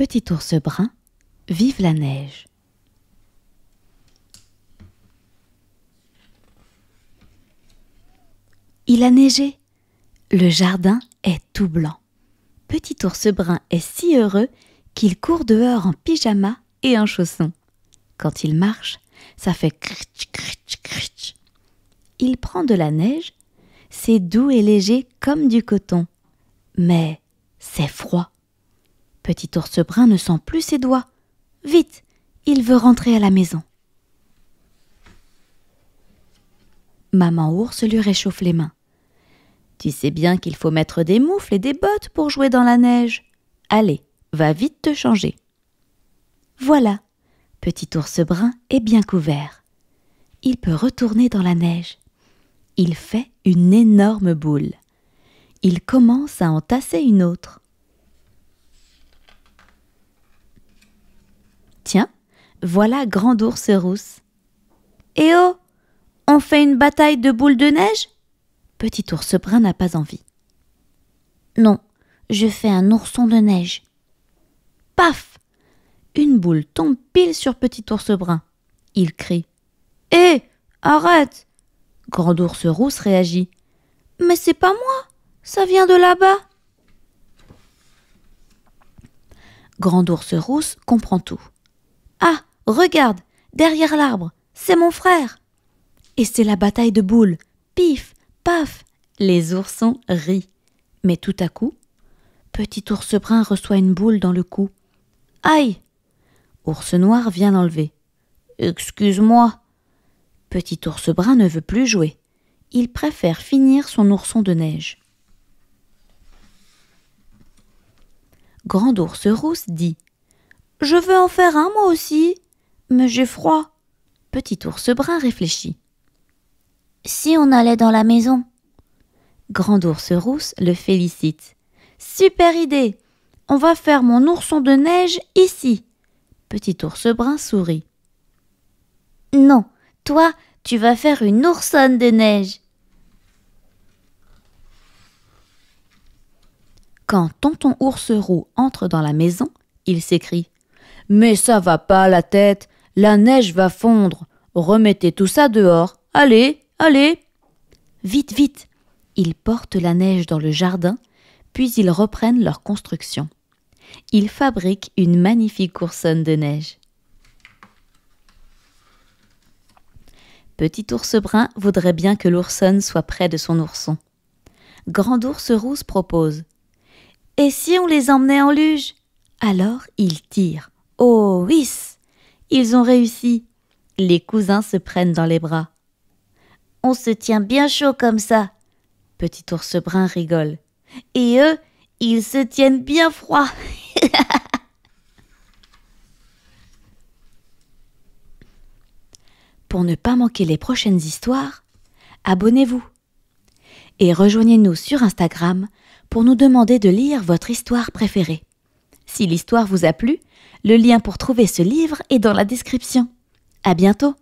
Petit ours brun, vive la neige. Il a neigé. Le jardin est tout blanc. Petit ours brun est si heureux qu'il court dehors en pyjama et en chausson. Quand il marche, ça fait critch critch critch. Il prend de la neige, c'est doux et léger comme du coton, mais c'est froid. Petit ours brun ne sent plus ses doigts. Vite, il veut rentrer à la maison. Maman ours lui réchauffe les mains. Tu sais bien qu'il faut mettre des moufles et des bottes pour jouer dans la neige. Allez, va vite te changer. Voilà, petit ours brun est bien couvert. Il peut retourner dans la neige. Il fait une énorme boule. Il commence à entasser une autre. Tiens, voilà Grand-Ours Rousse. Eh oh On fait une bataille de boules de neige Petit Ours Brun n'a pas envie. Non, je fais un ourson de neige. Paf Une boule tombe pile sur Petit Ours Brun. Il crie. Hé eh, Arrête Grand Ours Rousse réagit. Mais c'est pas moi Ça vient de là-bas Grand Ours Rousse comprend tout. Regarde, derrière l'arbre, c'est mon frère. Et c'est la bataille de boules. Pif, paf. Les oursons rient. Mais tout à coup, petit ours brun reçoit une boule dans le cou. Aïe. Ours noir vient l'enlever. Excuse-moi. Petit ours brun ne veut plus jouer. Il préfère finir son ourson de neige. Grand ours rousse dit Je veux en faire un moi aussi. Mais j'ai froid. Petit ours brun réfléchit. Si on allait dans la maison Grand ours rousse le félicite. Super idée On va faire mon ourson de neige ici. Petit ours brun sourit. Non, toi, tu vas faire une oursonne de neige. Quand tonton ours roux entre dans la maison, il s'écrie. Mais ça va pas la tête, la neige va fondre. Remettez tout ça dehors. Allez, allez. Vite, vite. Ils portent la neige dans le jardin, puis ils reprennent leur construction. Ils fabriquent une magnifique oursonne de neige. Petit ours brun voudrait bien que l'oursonne soit près de son ourson. Grand ours rousse propose. Et si on les emmenait en luge Alors ils tirent. Oh, oui !» Ils ont réussi. Les cousins se prennent dans les bras. On se tient bien chaud comme ça. Petit ours brun rigole. Et eux, ils se tiennent bien froid. Pour ne pas manquer les prochaines histoires, abonnez-vous et rejoignez-nous sur Instagram pour nous demander de lire votre histoire préférée. Si l'histoire vous a plu, le lien pour trouver ce livre est dans la description. À bientôt!